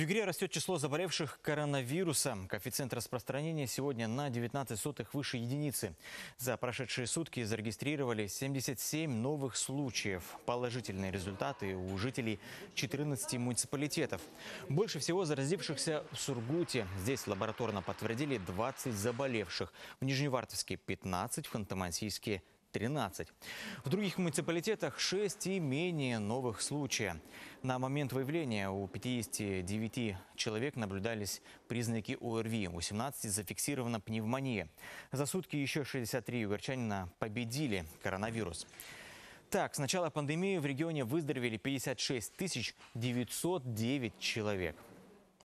В игре растет число заболевших коронавирусом. Коэффициент распространения сегодня на 19 сотых выше единицы. За прошедшие сутки зарегистрировали 77 новых случаев. Положительные результаты у жителей 14 муниципалитетов. Больше всего заразившихся в Сургуте. Здесь лабораторно подтвердили 20 заболевших. В Нижневартовске 15, в ханты 13. В других муниципалитетах 6 и менее новых случаев. На момент выявления у 59 человек наблюдались признаки ОРВИ, у 17 зафиксирована пневмония. За сутки еще 63 югорчанина победили коронавирус. Так, с начала пандемии в регионе выздоровели 56 909 человек.